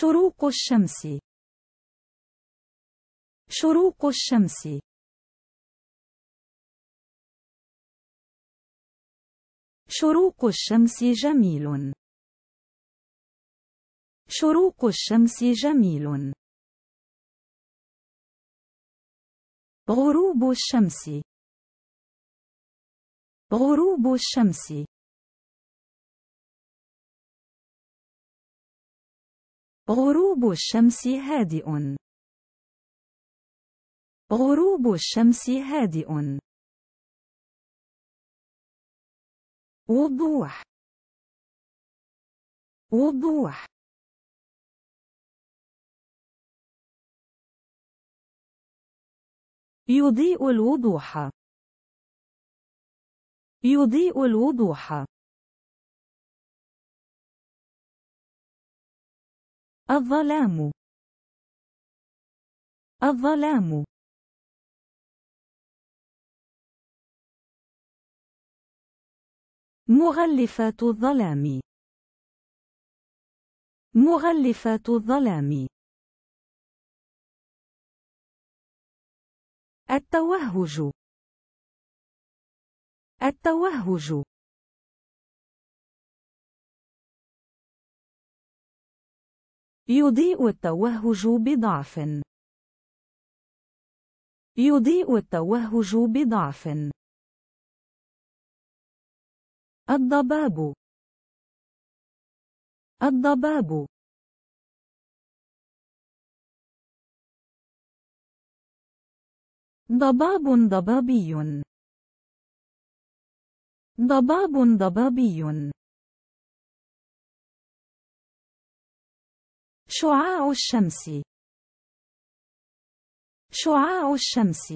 شروق الشمس شروق الشمس شروق الشمس جميل شروق الشمس جميل غروب الشمس غروب الشمس غروب الشمس هادئ غروب الشمس هادئ وضوح وضوح يضيء الوضوح يضيء الوضوح الظلام الظلام مغلفات الظلام مغلفات الظلام التوهج التوهج يضيء التوهج بضعف يضيء التوهج بضعف الضباب الضباب ضباب ضبابي ضباب ضبابي شعاع الشمس شعاع الشمس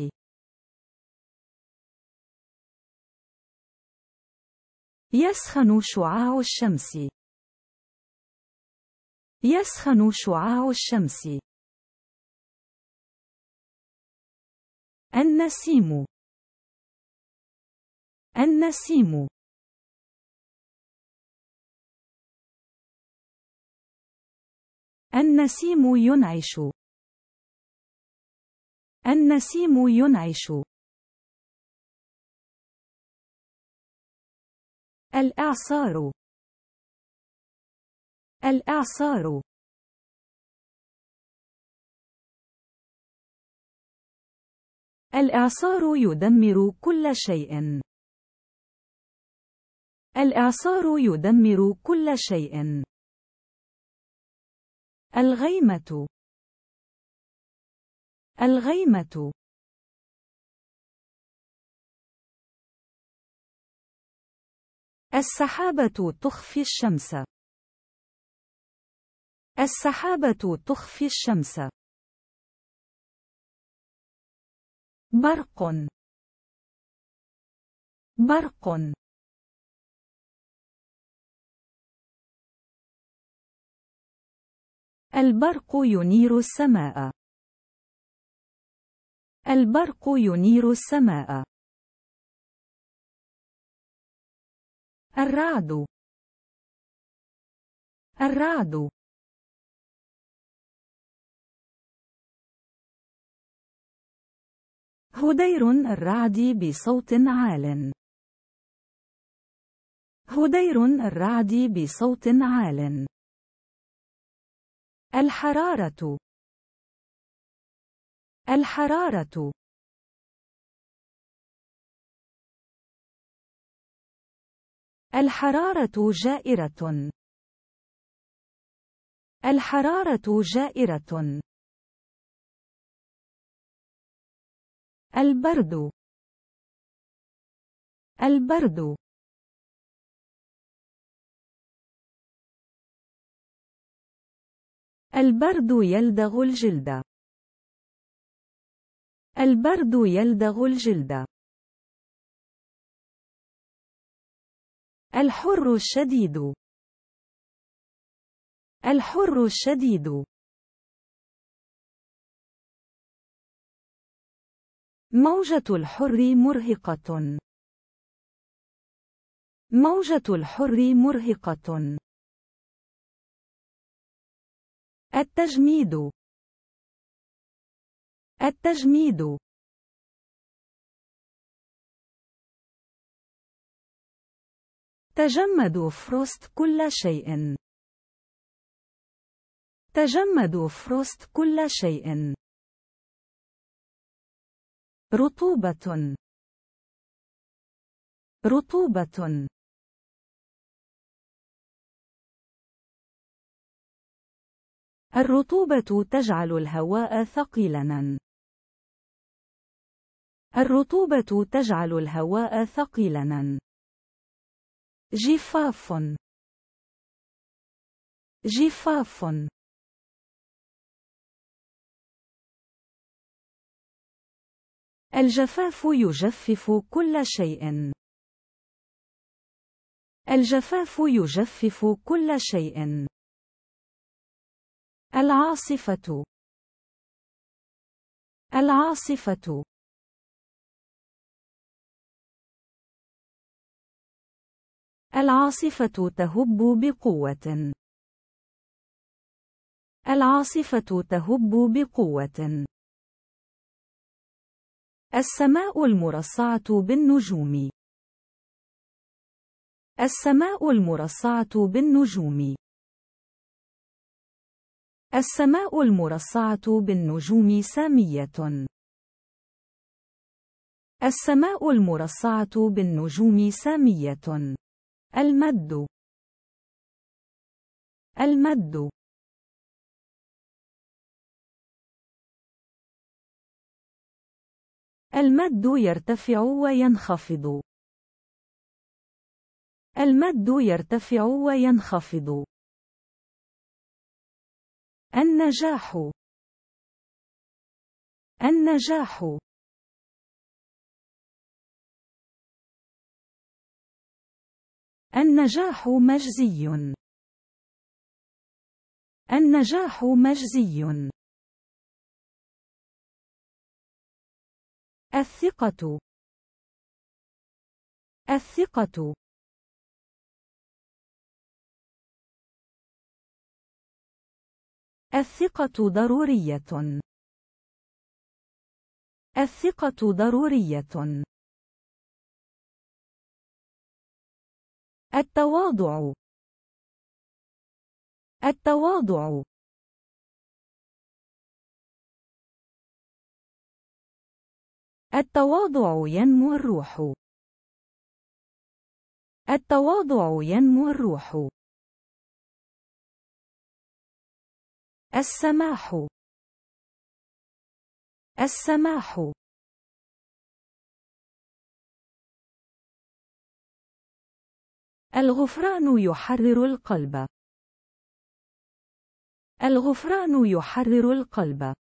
يسخن شعاع الشمس يسخن شعاع الشمس النسيم النسيم النسيم ينعش النسيم ينعش الإعصار الإعصار الإعصار يدمر كل شيء الإعصار يدمر كل شيء الغيمة الغيمة السحابة تخفي الشمس السحابة تخفي الشمس برق برق البرق ينير السماء البرق ينير السماء الرعد الرعد هدير الرعد بصوت عال هدير الرعد بصوت عال الحرارة الحرارة الحرارة جائرة الحرارة جائرة البرد البرد البرد يلدغ الجلد. البرد يلدغ الجلد. الحر الشديد. الحر الشديد. موجة الحر مرهقة. موجة الحر مرهقة. التجميد التجميد تجمد فروست كل شيء تجمد فروست كل شيء رطوبة رطوبة الرطوبة تجعل الهواء ثقيلا. الرطوبة تجعل الهواء ثقيلا. جفاف جفاف الجفاف يجفف كل شيء. الجفاف يجفف كل شيء. العاصفة العاصفة العاصفة تهب بقوة العاصفة تهب بقوة السماء المرصعة بالنجوم السماء المرصعة بالنجوم السماء المرصعة بالنجوم سامية. السماء المرصعة بالنجوم سامية. المد المد المد يرتفع وينخفض المد يرتفع وينخفض النجاح النجاح النجاح مجزي النجاح مجزي الثقة الثقة الثقة ضرورية. الثقة ضرورية. التواضع. التواضع. التواضع ينمو الروح. التواضع ينمو الروح. السماح السماح الغفران يحرر القلب الغفران يحرر القلب